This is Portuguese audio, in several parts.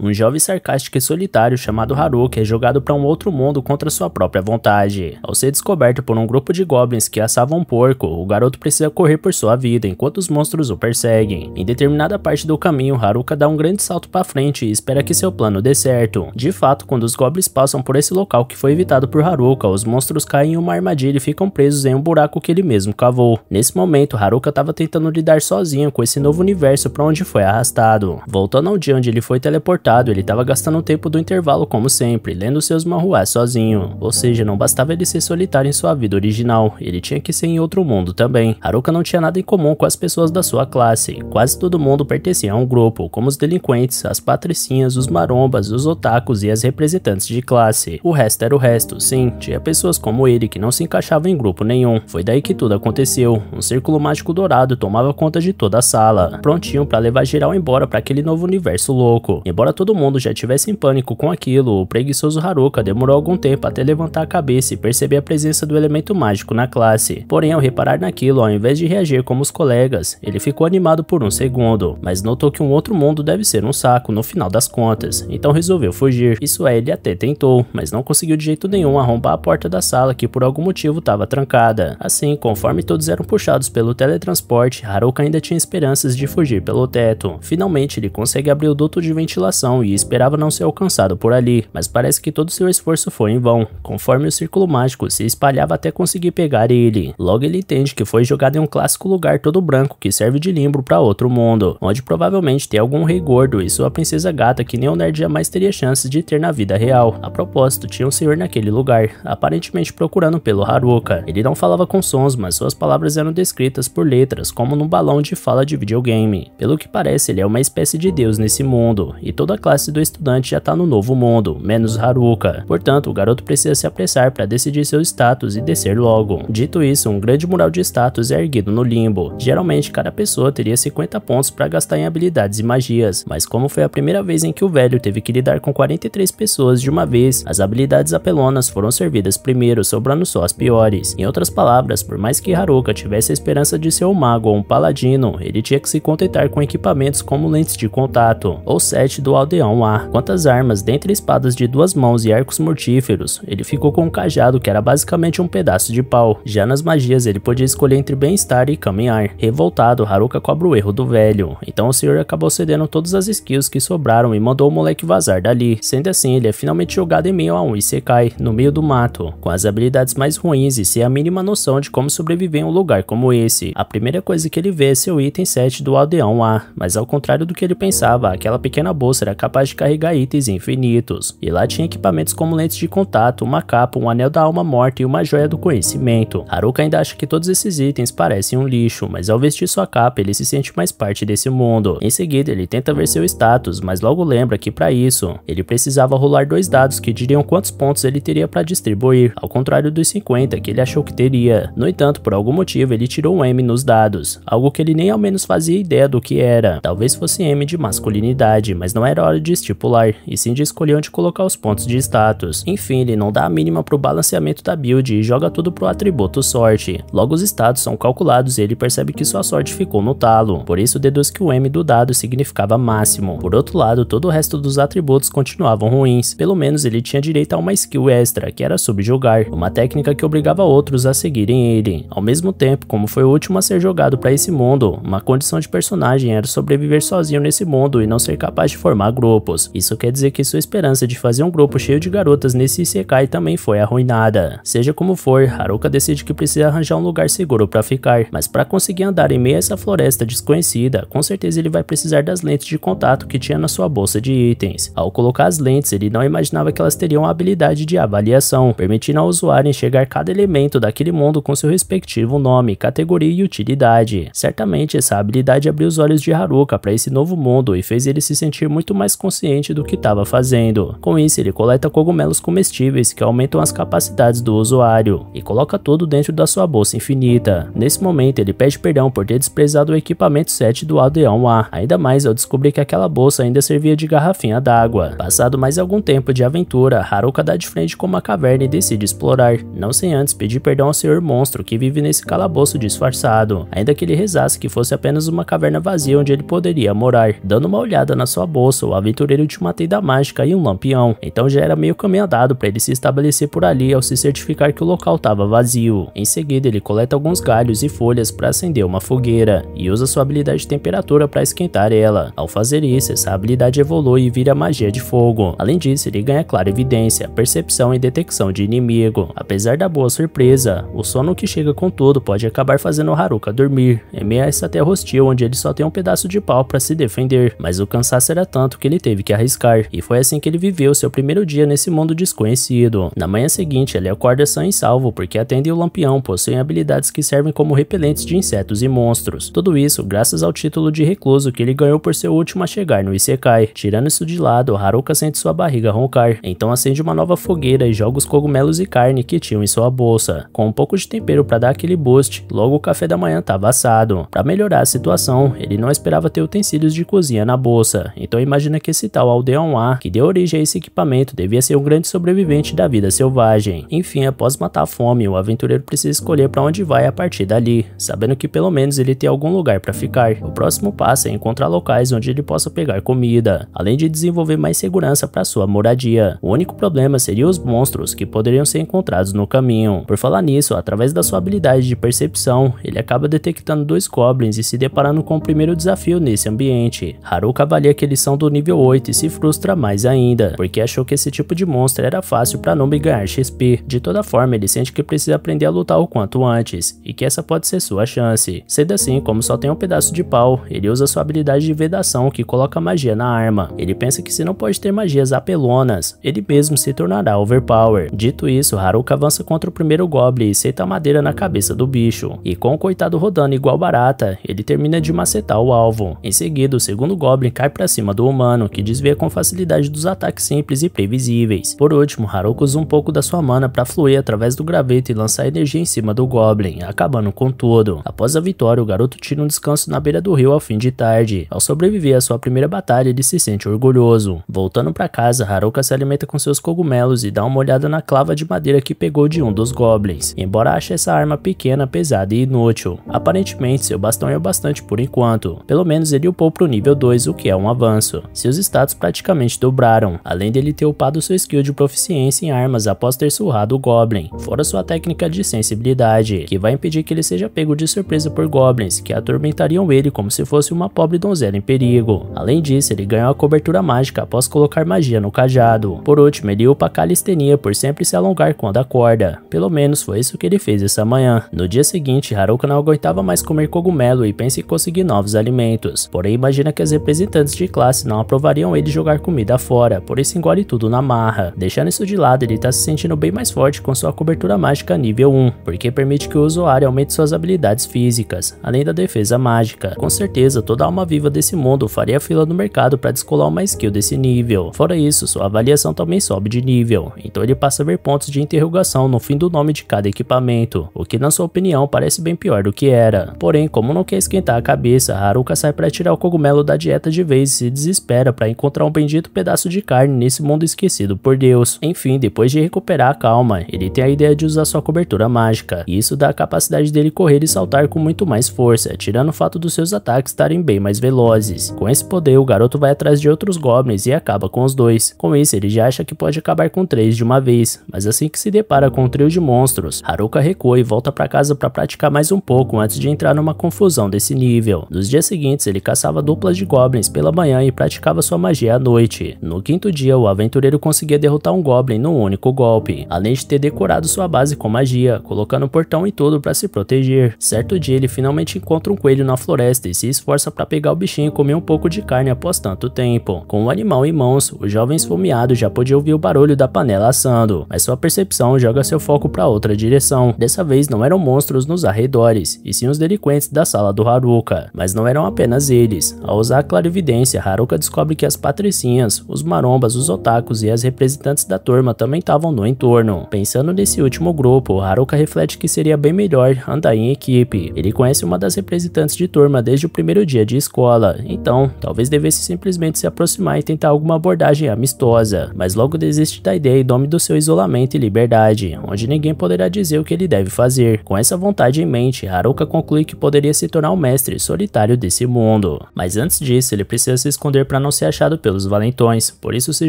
Um jovem sarcástico e solitário chamado Haruka é jogado para um outro mundo contra sua própria vontade. Ao ser descoberto por um grupo de goblins que assavam um porco, o garoto precisa correr por sua vida enquanto os monstros o perseguem. Em determinada parte do caminho, Haruka dá um grande salto para frente e espera que seu plano dê certo. De fato, quando os goblins passam por esse local que foi evitado por Haruka, os monstros caem em uma armadilha e ficam presos em um buraco que ele mesmo cavou. Nesse momento, Haruka estava tentando lidar sozinho com esse novo universo para onde foi arrastado. Voltando ao dia onde ele foi teleportado, coitado, ele estava gastando o tempo do intervalo como sempre, lendo seus marruás sozinho. Ou seja, não bastava ele ser solitário em sua vida original, ele tinha que ser em outro mundo também. Haruka não tinha nada em comum com as pessoas da sua classe, quase todo mundo pertencia a um grupo, como os delinquentes, as patricinhas, os marombas, os otakus e as representantes de classe. O resto era o resto, sim, tinha pessoas como ele que não se encaixavam em grupo nenhum. Foi daí que tudo aconteceu, um círculo mágico dourado tomava conta de toda a sala, prontinho para levar geral embora para aquele novo universo louco. Embora todo mundo já estivesse em pânico com aquilo, o preguiçoso Haruka demorou algum tempo até levantar a cabeça e perceber a presença do elemento mágico na classe. Porém, ao reparar naquilo, ao invés de reagir como os colegas, ele ficou animado por um segundo, mas notou que um outro mundo deve ser um saco no final das contas, então resolveu fugir. Isso é, ele até tentou, mas não conseguiu de jeito nenhum arrombar a porta da sala que por algum motivo estava trancada. Assim, conforme todos eram puxados pelo teletransporte, Haruka ainda tinha esperanças de fugir pelo teto. Finalmente, ele consegue abrir o duto de ventilação e esperava não ser alcançado por ali, mas parece que todo seu esforço foi em vão, conforme o círculo mágico se espalhava até conseguir pegar ele. Logo ele entende que foi jogado em um clássico lugar todo branco que serve de limbo para outro mundo, onde provavelmente tem algum rei gordo e sua princesa gata que nem o nerd jamais teria chance de ter na vida real. A propósito, tinha um senhor naquele lugar, aparentemente procurando pelo Haruka. Ele não falava com sons, mas suas palavras eram descritas por letras, como num balão de fala de videogame. Pelo que parece, ele é uma espécie de deus nesse mundo, e todo a classe do estudante já está no novo mundo, menos Haruka. Portanto, o garoto precisa se apressar para decidir seu status e descer logo. Dito isso, um grande mural de status é erguido no limbo. Geralmente, cada pessoa teria 50 pontos para gastar em habilidades e magias, mas como foi a primeira vez em que o velho teve que lidar com 43 pessoas de uma vez, as habilidades apelonas foram servidas primeiro, sobrando só as piores. Em outras palavras, por mais que Haruka tivesse a esperança de ser um mago ou um paladino, ele tinha que se contentar com equipamentos como lentes de contato, ou set alto. Aldeão há. Quantas armas, dentre espadas de duas mãos e arcos mortíferos, ele ficou com um cajado que era basicamente um pedaço de pau. Já nas magias, ele podia escolher entre bem-estar e caminhar. Revoltado, Haruka cobra o erro do velho, então o senhor acabou cedendo todas as skills que sobraram e mandou o moleque vazar dali. Sendo assim, ele é finalmente jogado em meio a um Isekai, no meio do mato, com as habilidades mais ruins e sem a mínima noção de como sobreviver em um lugar como esse. A primeira coisa que ele vê é seu item 7 do aldeão A, mas ao contrário do que ele pensava, aquela pequena bolsa era capaz de carregar itens infinitos, e lá tinha equipamentos como lentes de contato, uma capa, um anel da alma morta e uma joia do conhecimento. Haruka ainda acha que todos esses itens parecem um lixo, mas ao vestir sua capa ele se sente mais parte desse mundo. Em seguida ele tenta ver seu status, mas logo lembra que para isso ele precisava rolar dois dados que diriam quantos pontos ele teria para distribuir, ao contrário dos 50 que ele achou que teria. No entanto, por algum motivo ele tirou um M nos dados, algo que ele nem ao menos fazia ideia do que era. Talvez fosse M de masculinidade, mas não era hora de estipular, e sim de escolher onde colocar os pontos de status. Enfim, ele não dá a mínima pro balanceamento da build e joga tudo pro atributo sorte. Logo os status são calculados e ele percebe que sua sorte ficou no talo, por isso deduz que o M do dado significava máximo. Por outro lado, todo o resto dos atributos continuavam ruins, pelo menos ele tinha direito a uma skill extra, que era subjugar, uma técnica que obrigava outros a seguirem ele. Ao mesmo tempo, como foi o último a ser jogado para esse mundo, uma condição de personagem era sobreviver sozinho nesse mundo e não ser capaz de formar formar grupos. Isso quer dizer que sua esperança de fazer um grupo cheio de garotas nesse Isekai também foi arruinada. Seja como for, Haruka decide que precisa arranjar um lugar seguro para ficar, mas para conseguir andar em meio a essa floresta desconhecida, com certeza ele vai precisar das lentes de contato que tinha na sua bolsa de itens. Ao colocar as lentes, ele não imaginava que elas teriam a habilidade de avaliação, permitindo ao usuário enxergar cada elemento daquele mundo com seu respectivo nome, categoria e utilidade. Certamente essa habilidade abriu os olhos de Haruka para esse novo mundo e fez ele se sentir muito mais consciente do que estava fazendo. Com isso, ele coleta cogumelos comestíveis que aumentam as capacidades do usuário e coloca tudo dentro da sua bolsa infinita. Nesse momento, ele pede perdão por ter desprezado o equipamento 7 do Aldeão A, ainda mais ao descobrir que aquela bolsa ainda servia de garrafinha d'água. Passado mais algum tempo de aventura, Haruka dá de frente com uma caverna e decide explorar, não sem antes pedir perdão ao senhor monstro que vive nesse calabouço disfarçado, ainda que ele rezasse que fosse apenas uma caverna vazia onde ele poderia morar. Dando uma olhada na sua bolsa, o aventureiro tinha uma tenda mágica e um lampião, então já era meio caminho andado para ele se estabelecer por ali ao se certificar que o local estava vazio. Em seguida, ele coleta alguns galhos e folhas para acender uma fogueira, e usa sua habilidade de temperatura para esquentar ela. Ao fazer isso, essa habilidade evolui e vira magia de fogo. Além disso, ele ganha clara evidência, percepção e detecção de inimigo. Apesar da boa surpresa, o sono que chega com tudo pode acabar fazendo Haruka dormir, É meio a essa terra hostil onde ele só tem um pedaço de pau para se defender, mas o cansaço era tanto que ele teve que arriscar, e foi assim que ele viveu seu primeiro dia nesse mundo desconhecido. Na manhã seguinte, ele acorda sã e salvo, porque a o lampião possuem habilidades que servem como repelentes de insetos e monstros. Tudo isso graças ao título de recluso que ele ganhou por ser o último a chegar no Isekai. Tirando isso de lado, Haruka sente sua barriga roncar, então acende uma nova fogueira e joga os cogumelos e carne que tinham em sua bolsa. Com um pouco de tempero para dar aquele boost, logo o café da manhã estava assado. Para melhorar a situação, ele não esperava ter utensílios de cozinha na bolsa, então imagina imagina que esse tal aldeão A, que deu origem a esse equipamento, devia ser um grande sobrevivente da vida selvagem. Enfim, após matar a fome, o aventureiro precisa escolher para onde vai a partir dali, sabendo que pelo menos ele tem algum lugar para ficar. O próximo passo é encontrar locais onde ele possa pegar comida, além de desenvolver mais segurança para sua moradia. O único problema seria os monstros que poderiam ser encontrados no caminho. Por falar nisso, através da sua habilidade de percepção, ele acaba detectando dois goblins e se deparando com o primeiro desafio nesse ambiente. Haru avalia que eles são do nível 8 e se frustra mais ainda, porque achou que esse tipo de monstro era fácil para Noob ganhar XP. De toda forma, ele sente que precisa aprender a lutar o quanto antes, e que essa pode ser sua chance. Sendo assim, como só tem um pedaço de pau, ele usa sua habilidade de vedação que coloca magia na arma. Ele pensa que se não pode ter magias apelonas, ele mesmo se tornará overpower. Dito isso, Haruka avança contra o primeiro Goblin e senta a madeira na cabeça do bicho. E com o coitado rodando igual barata, ele termina de macetar o alvo. Em seguida, o segundo Goblin cai para cima do humano que desvia com facilidade dos ataques simples e previsíveis. Por último, Haruka usa um pouco da sua mana para fluir através do graveto e lançar energia em cima do Goblin, acabando com tudo. Após a vitória, o garoto tira um descanso na beira do rio ao fim de tarde. Ao sobreviver à sua primeira batalha, ele se sente orgulhoso. Voltando para casa, Haruka se alimenta com seus cogumelos e dá uma olhada na clava de madeira que pegou de um dos goblins, embora ache essa arma pequena, pesada e inútil. Aparentemente, seu bastão é o bastante por enquanto, pelo menos ele upou o nível 2, o que é um avanço. Seus status praticamente dobraram, além dele ter upado sua skill de proficiência em armas após ter surrado o Goblin, fora sua técnica de sensibilidade, que vai impedir que ele seja pego de surpresa por Goblins, que atormentariam ele como se fosse uma pobre donzela em perigo. Além disso, ele ganhou a cobertura mágica após colocar magia no cajado. Por último, ele upa a calistenia por sempre se alongar quando acorda. Pelo menos foi isso que ele fez essa manhã. No dia seguinte, Haruka não aguentava mais comer cogumelo e pensa em conseguir novos alimentos. Porém, imagina que as representantes de classe não aprovariam ele jogar comida fora, por isso engole tudo na marra. Deixando isso de lado, ele está se sentindo bem mais forte com sua cobertura mágica nível 1, porque permite que o usuário aumente suas habilidades físicas, além da defesa mágica. Com certeza, toda alma viva desse mundo faria fila no mercado para descolar uma skill desse nível. Fora isso, sua avaliação também sobe de nível, então ele passa a ver pontos de interrogação no fim do nome de cada equipamento, o que na sua opinião parece bem pior do que era. Porém, como não quer esquentar a cabeça, Haruka sai para tirar o cogumelo da dieta de vez e se desespera espera para encontrar um bendito pedaço de carne nesse mundo esquecido por Deus. Enfim, depois de recuperar a calma, ele tem a ideia de usar sua cobertura mágica, e isso dá a capacidade dele correr e saltar com muito mais força, tirando o fato dos seus ataques estarem bem mais velozes. Com esse poder, o garoto vai atrás de outros goblins e acaba com os dois. Com isso, ele já acha que pode acabar com três de uma vez, mas assim que se depara com um trio de monstros, Haruka recua e volta para casa para praticar mais um pouco antes de entrar numa confusão desse nível. Nos dias seguintes, ele caçava duplas de goblins pela manhã e praticava praticava sua magia à noite. No quinto dia, o aventureiro conseguia derrotar um Goblin num único golpe, além de ter decorado sua base com magia, colocando um portão e tudo para se proteger. Certo dia, ele finalmente encontra um coelho na floresta e se esforça para pegar o bichinho e comer um pouco de carne após tanto tempo. Com o animal em mãos, o jovem esfomeado já podia ouvir o barulho da panela assando, mas sua percepção joga seu foco para outra direção. Dessa vez, não eram monstros nos arredores, e sim os delinquentes da sala do Haruka. Mas não eram apenas eles. Ao usar a clarividência, Haruka descobre que as patricinhas, os marombas, os otakus e as representantes da turma também estavam no entorno. Pensando nesse último grupo, Haruka reflete que seria bem melhor andar em equipe. Ele conhece uma das representantes de turma desde o primeiro dia de escola, então talvez devesse simplesmente se aproximar e tentar alguma abordagem amistosa, mas logo desiste da ideia e dome do seu isolamento e liberdade, onde ninguém poderá dizer o que ele deve fazer. Com essa vontade em mente, Haruka conclui que poderia se tornar o um mestre solitário desse mundo. Mas antes disso, ele precisa se esconder para para não ser achado pelos valentões, por isso se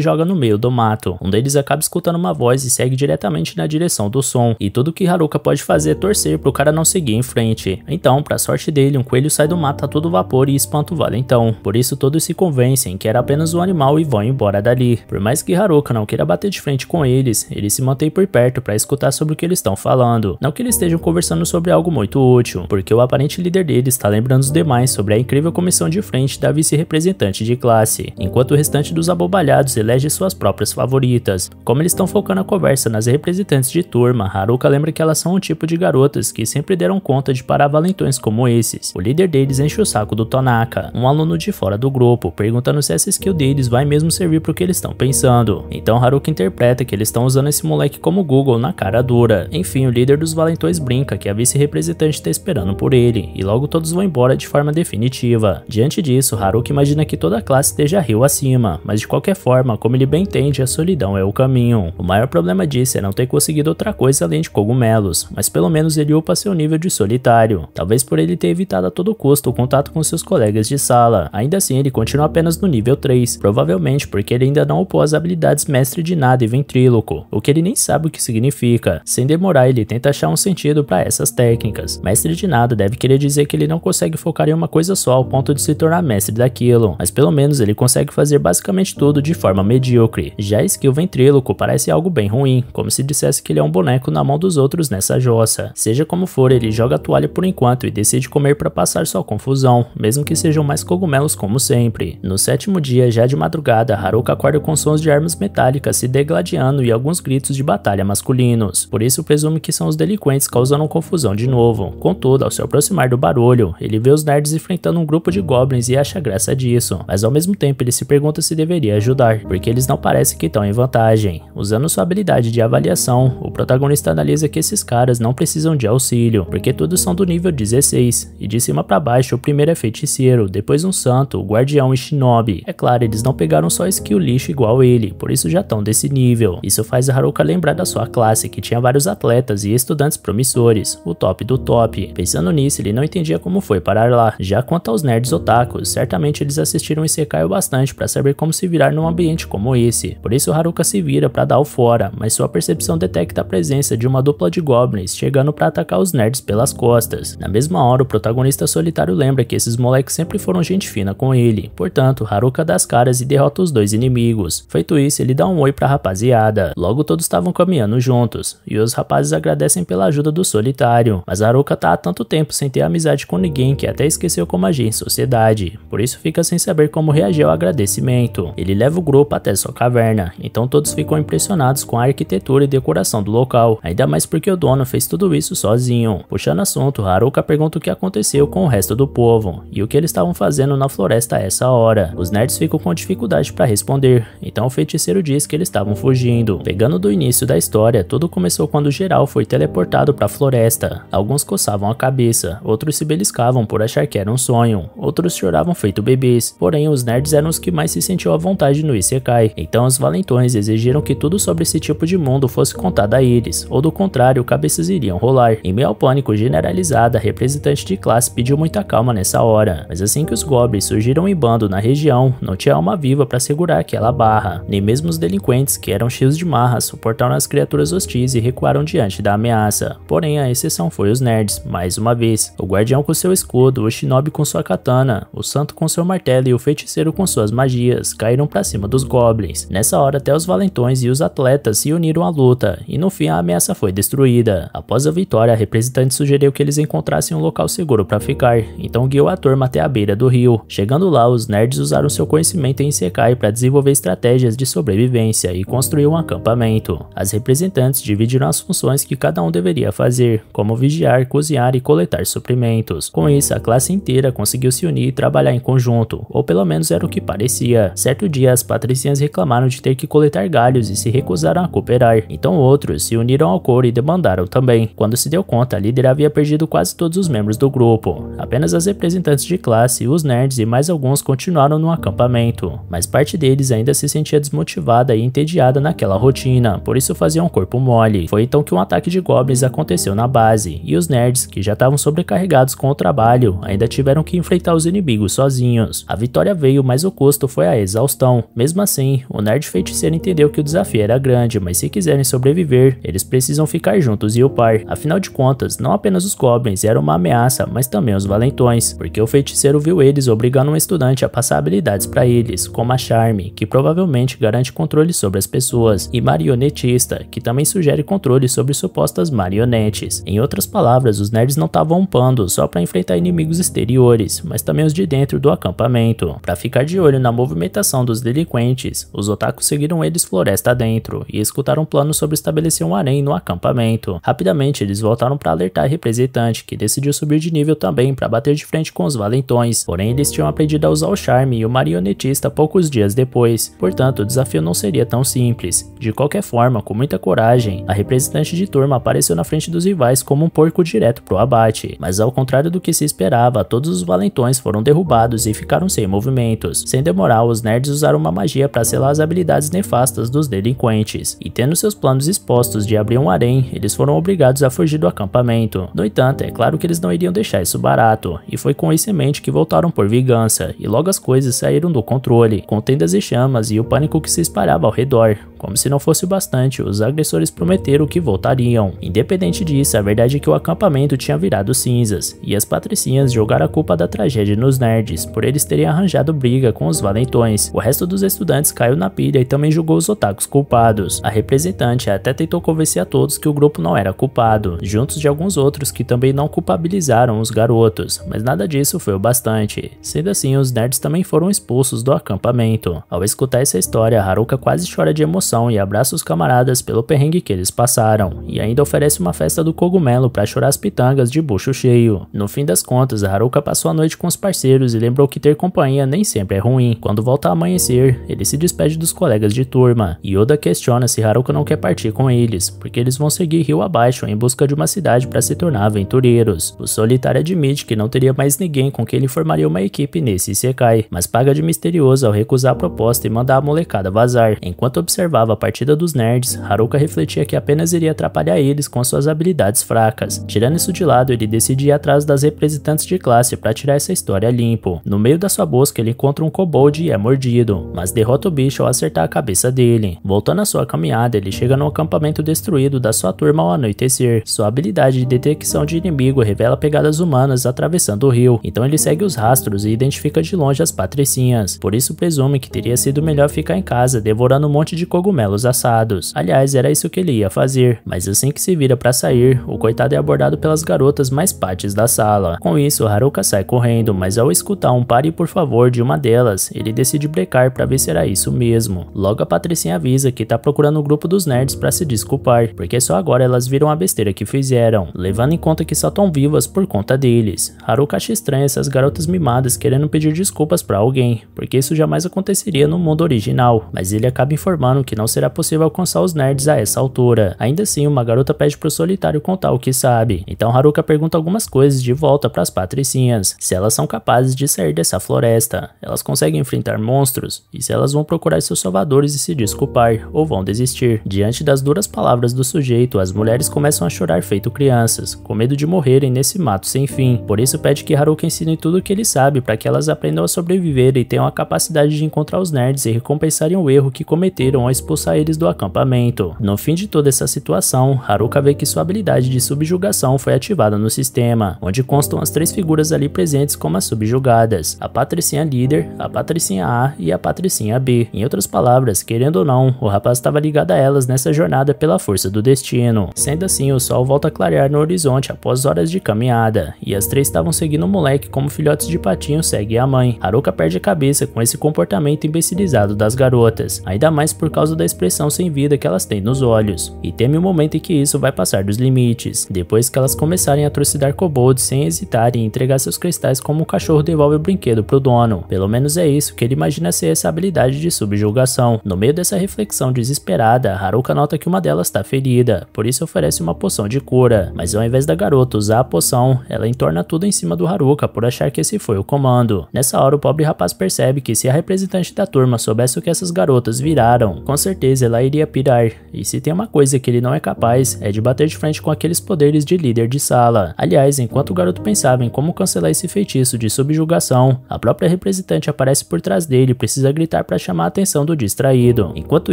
joga no meio do mato. Um deles acaba escutando uma voz e segue diretamente na direção do som, e tudo que Haruka pode fazer é torcer pro cara não seguir em frente. Então, para sorte dele, um coelho sai do mato a todo vapor e espanta o valentão, por isso todos se convencem que era apenas um animal e vão embora dali. Por mais que Haruka não queira bater de frente com eles, ele se mantém por perto para escutar sobre o que eles estão falando. Não que eles estejam conversando sobre algo muito útil, porque o aparente líder deles está lembrando os demais sobre a incrível comissão de frente da vice-representante de classe classe, enquanto o restante dos abobalhados elege suas próprias favoritas. Como eles estão focando a conversa nas representantes de turma, Haruka lembra que elas são um tipo de garotas que sempre deram conta de parar valentões como esses. O líder deles enche o saco do Tonaka, um aluno de fora do grupo, perguntando se essa skill deles vai mesmo servir para o que eles estão pensando. Então Haruka interpreta que eles estão usando esse moleque como Google na cara dura. Enfim, o líder dos valentões brinca que a vice-representante está esperando por ele, e logo todos vão embora de forma definitiva. Diante disso, Haruka imagina que toda a classe esteja rio acima, mas de qualquer forma, como ele bem entende, a solidão é o caminho. O maior problema disso é não ter conseguido outra coisa além de cogumelos, mas pelo menos ele upa seu nível de solitário, talvez por ele ter evitado a todo custo o contato com seus colegas de sala. Ainda assim, ele continua apenas no nível 3, provavelmente porque ele ainda não upou as habilidades mestre de nada e ventríloco, o que ele nem sabe o que significa. Sem demorar, ele tenta achar um sentido para essas técnicas. Mestre de nada deve querer dizer que ele não consegue focar em uma coisa só ao ponto de se tornar mestre daquilo, mas pelo menos ele consegue fazer basicamente tudo de forma medíocre. Já Skill Ventríloco parece algo bem ruim, como se dissesse que ele é um boneco na mão dos outros nessa jossa. Seja como for, ele joga a toalha por enquanto e decide comer para passar sua confusão, mesmo que sejam mais cogumelos como sempre. No sétimo dia, já de madrugada, Haruka acorda com sons de armas metálicas se degladiando e alguns gritos de batalha masculinos. Por isso presume que são os delinquentes causando confusão de novo. Contudo, ao se aproximar do barulho, ele vê os nerds enfrentando um grupo de goblins e acha graça disso, mas ao mesmo mesmo tempo ele se pergunta se deveria ajudar, porque eles não parecem que estão em vantagem. Usando sua habilidade de avaliação, o protagonista analisa que esses caras não precisam de auxílio, porque todos são do nível 16, e de cima para baixo o primeiro é feiticeiro, depois um santo, o guardião e shinobi. É claro, eles não pegaram só skill lixo igual ele, por isso já estão desse nível. Isso faz Haruka lembrar da sua classe, que tinha vários atletas e estudantes promissores, o top do top. Pensando nisso, ele não entendia como foi parar lá. Já quanto aos nerds otakus, certamente eles assistiram esse caiu bastante para saber como se virar num ambiente como esse. Por isso Haruka se vira para dar o fora, mas sua percepção detecta a presença de uma dupla de goblins chegando para atacar os nerds pelas costas. Na mesma hora, o protagonista solitário lembra que esses moleques sempre foram gente fina com ele. Portanto, Haruka dá as caras e derrota os dois inimigos. Feito isso, ele dá um oi para a rapaziada. Logo todos estavam caminhando juntos, e os rapazes agradecem pela ajuda do solitário. Mas Haruka tá há tanto tempo sem ter amizade com ninguém que até esqueceu como agir em sociedade. Por isso fica sem saber como reagir ao agradecimento. Ele leva o grupo até sua caverna, então todos ficam impressionados com a arquitetura e decoração do local, ainda mais porque o dono fez tudo isso sozinho. Puxando assunto, Haruka pergunta o que aconteceu com o resto do povo e o que eles estavam fazendo na floresta a essa hora. Os nerds ficam com dificuldade para responder, então o feiticeiro diz que eles estavam fugindo. Pegando do início da história, tudo começou quando geral foi teleportado para a floresta. Alguns coçavam a cabeça, outros se beliscavam por achar que era um sonho, outros choravam feito bebês, porém os nerds eram os que mais se sentiam à vontade no Isekai, então os valentões exigiram que tudo sobre esse tipo de mundo fosse contado a eles, ou do contrário, cabeças iriam rolar. Em meio ao pânico generalizado, a representante de classe pediu muita calma nessa hora, mas assim que os goblins surgiram em bando na região, não tinha alma viva para segurar aquela barra, nem mesmo os delinquentes, que eram cheios de marras, suportaram as criaturas hostis e recuaram diante da ameaça. Porém, a exceção foi os nerds, mais uma vez. O guardião com seu escudo, o shinobi com sua katana, o santo com seu martelo e o feiticeiro com suas magias, caíram para cima dos goblins. Nessa hora até os valentões e os atletas se uniram à luta, e no fim a ameaça foi destruída. Após a vitória, a representante sugeriu que eles encontrassem um local seguro para ficar, então guiou a turma até a beira do rio. Chegando lá, os nerds usaram seu conhecimento em Isekai para desenvolver estratégias de sobrevivência e construir um acampamento. As representantes dividiram as funções que cada um deveria fazer, como vigiar, cozinhar e coletar suprimentos. Com isso, a classe inteira conseguiu se unir e trabalhar em conjunto, ou pelo menos era o que parecia. Certo dia, as patricinhas reclamaram de ter que coletar galhos e se recusaram a cooperar. Então outros se uniram ao coro e demandaram também. Quando se deu conta, a líder havia perdido quase todos os membros do grupo. Apenas as representantes de classe, os nerds e mais alguns continuaram no acampamento. Mas parte deles ainda se sentia desmotivada e entediada naquela rotina, por isso fazia um corpo mole. Foi então que um ataque de goblins aconteceu na base, e os nerds, que já estavam sobrecarregados com o trabalho, ainda tiveram que enfrentar os inimigos sozinhos. A vitória veio desafio, mas o custo foi a exaustão. Mesmo assim, o nerd feiticeiro entendeu que o desafio era grande, mas se quiserem sobreviver, eles precisam ficar juntos e upar. Afinal de contas, não apenas os goblins eram uma ameaça, mas também os valentões, porque o feiticeiro viu eles obrigando um estudante a passar habilidades para eles, como a Charme, que provavelmente garante controle sobre as pessoas, e Marionetista, que também sugere controle sobre supostas marionetes. Em outras palavras, os nerds não estavam upando só para enfrentar inimigos exteriores, mas também os de dentro do acampamento. Para ficar ficar de olho na movimentação dos delinquentes, os otakus seguiram eles floresta dentro e escutaram um plano sobre estabelecer um harém no acampamento. Rapidamente, eles voltaram para alertar a representante, que decidiu subir de nível também para bater de frente com os valentões, porém eles tinham aprendido a usar o charme e o marionetista poucos dias depois, portanto o desafio não seria tão simples. De qualquer forma, com muita coragem, a representante de turma apareceu na frente dos rivais como um porco direto para o abate, mas ao contrário do que se esperava, todos os valentões foram derrubados e ficaram sem movimento eventos. Sem demorar, os nerds usaram uma magia para selar as habilidades nefastas dos delinquentes, e tendo seus planos expostos de abrir um harém, eles foram obrigados a fugir do acampamento. No entanto, é claro que eles não iriam deixar isso barato, e foi com esse mente que voltaram por vingança, e logo as coisas saíram do controle, com tendas e chamas e o pânico que se espalhava ao redor. Como se não fosse o bastante, os agressores prometeram que voltariam. Independente disso, a verdade é que o acampamento tinha virado cinzas, e as patricinhas jogaram a culpa da tragédia nos nerds, por eles terem arranjado briga com os valentões. O resto dos estudantes caiu na pilha e também julgou os otakus culpados. A representante até tentou convencer a todos que o grupo não era culpado, juntos de alguns outros que também não culpabilizaram os garotos, mas nada disso foi o bastante. Sendo assim, os nerds também foram expulsos do acampamento. Ao escutar essa história, Haruka quase chora de emoção e abraça os camaradas pelo perrengue que eles passaram, e ainda oferece uma festa do cogumelo para chorar as pitangas de bucho cheio. No fim das contas, Haruka passou a noite com os parceiros e lembrou que ter companhia nem sempre é ruim. Quando volta a amanhecer, ele se despede dos colegas de turma. Yoda questiona se Haruka não quer partir com eles, porque eles vão seguir rio abaixo em busca de uma cidade para se tornar aventureiros. O solitário admite que não teria mais ninguém com quem ele formaria uma equipe nesse Isekai, mas paga de misterioso ao recusar a proposta e mandar a molecada vazar. Enquanto observava a partida dos nerds, Haruka refletia que apenas iria atrapalhar eles com suas habilidades fracas. Tirando isso de lado, ele decide ir atrás das representantes de classe para tirar essa história limpo. No meio da sua busca, ele encontra um kobold e é mordido, mas derrota o bicho ao acertar a cabeça dele. Voltando à sua caminhada, ele chega no acampamento destruído da sua turma ao anoitecer. Sua habilidade de detecção de inimigo revela pegadas humanas atravessando o rio, então ele segue os rastros e identifica de longe as patricinhas. Por isso presume que teria sido melhor ficar em casa devorando um monte de cogumelos assados. Aliás, era isso que ele ia fazer, mas assim que se vira para sair, o coitado é abordado pelas garotas mais pates da sala. Com isso, Haruka sai correndo, mas ao escutar um pare por favor de uma uma delas, ele decide brecar para ver se era isso mesmo. Logo a Patricinha avisa que tá procurando o grupo dos nerds para se desculpar, porque só agora elas viram a besteira que fizeram, levando em conta que só estão vivas por conta deles. Haruka acha estranho essas garotas mimadas querendo pedir desculpas para alguém, porque isso jamais aconteceria no mundo original, mas ele acaba informando que não será possível alcançar os nerds a essa altura. Ainda assim, uma garota pede pro solitário contar o que sabe, então Haruka pergunta algumas coisas de volta para as patricinhas, se elas são capazes de sair dessa floresta elas conseguem enfrentar monstros e se elas vão procurar seus salvadores e se desculpar, ou vão desistir. Diante das duras palavras do sujeito, as mulheres começam a chorar feito crianças, com medo de morrerem nesse mato sem fim. Por isso pede que Haruka ensine tudo o que ele sabe para que elas aprendam a sobreviver e tenham a capacidade de encontrar os nerds e recompensarem o erro que cometeram ao expulsar eles do acampamento. No fim de toda essa situação, Haruka vê que sua habilidade de subjugação foi ativada no sistema, onde constam as três figuras ali presentes como as subjugadas, a patricinha líder a patricinha A e a patricinha B. Em outras palavras, querendo ou não, o rapaz estava ligado a elas nessa jornada pela força do destino. Sendo assim, o sol volta a clarear no horizonte após horas de caminhada, e as três estavam seguindo o moleque como filhotes de patinho seguem a mãe. Haruka perde a cabeça com esse comportamento imbecilizado das garotas, ainda mais por causa da expressão sem vida que elas têm nos olhos, e teme o momento em que isso vai passar dos limites, depois que elas começarem a trucidar Kobold sem hesitar e entregar seus cristais como o um cachorro devolve o brinquedo pro dono. Pelo pelo menos é isso que ele imagina ser essa habilidade de subjugação. No meio dessa reflexão desesperada, Haruka nota que uma delas está ferida, por isso oferece uma poção de cura. Mas ao invés da garota usar a poção, ela entorna tudo em cima do Haruka por achar que esse foi o comando. Nessa hora, o pobre rapaz percebe que se a representante da turma soubesse o que essas garotas viraram, com certeza ela iria pirar. E se tem uma coisa que ele não é capaz, é de bater de frente com aqueles poderes de líder de sala. Aliás, enquanto o garoto pensava em como cancelar esse feitiço de subjugação, a própria representante visitante aparece por trás dele e precisa gritar para chamar a atenção do distraído. Enquanto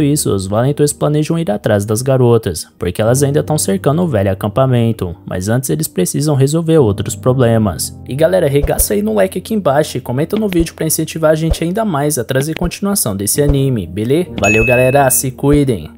isso, os valentões planejam ir atrás das garotas, porque elas ainda estão cercando o velho acampamento, mas antes eles precisam resolver outros problemas. E galera, regaça aí no like aqui embaixo e comenta no vídeo para incentivar a gente ainda mais a trazer continuação desse anime, beleza? Valeu galera, se cuidem!